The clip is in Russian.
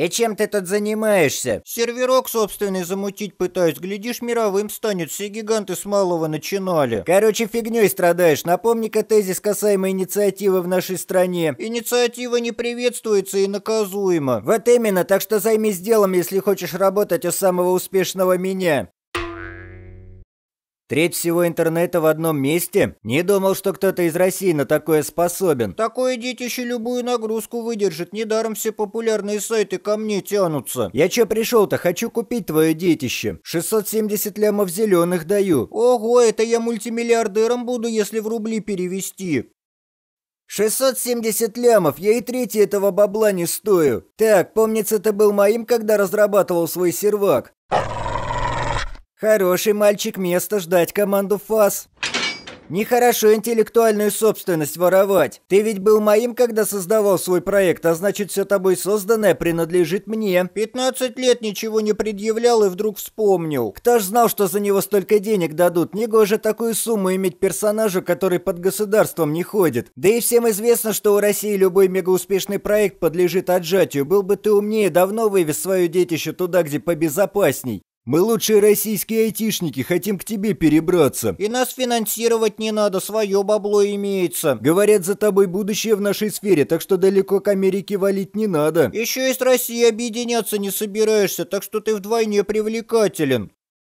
«И чем ты тут занимаешься?» «Серверок собственный замутить пытаюсь. Глядишь, мировым станет. Все гиганты с малого начинали». «Короче, фигней страдаешь. Напомни-ка тезис касаемо инициативы в нашей стране». «Инициатива не приветствуется и наказуема». «Вот именно. Так что займись делом, если хочешь работать у самого успешного меня». Треть всего интернета в одном месте? Не думал, что кто-то из России на такое способен. Такое детище любую нагрузку выдержит. Недаром все популярные сайты ко мне тянутся. Я чё пришел-то? Хочу купить твое детище. 670 лямов зеленых даю. Ого, это я мультимиллиардером буду, если в рубли перевести. 670 лямов, я и трети этого бабла не стою. Так, помнится, это был моим, когда разрабатывал свой сервак. Хороший мальчик место ждать команду ФАС. Нехорошо интеллектуальную собственность воровать. Ты ведь был моим, когда создавал свой проект, а значит, все тобой созданное принадлежит мне. 15 лет ничего не предъявлял и вдруг вспомнил. Кто ж знал, что за него столько денег дадут? Негоже такую сумму иметь персонажу, который под государством не ходит. Да и всем известно, что у России любой мегауспешный проект подлежит отжатию. Был бы ты умнее, давно вывез свое детище туда, где побезопасней. Мы лучшие российские айтишники, хотим к тебе перебраться. И нас финансировать не надо, свое бабло имеется. Говорят, за тобой будущее в нашей сфере, так что далеко к Америке валить не надо. Еще и с Россией объединяться не собираешься, так что ты вдвойне привлекателен.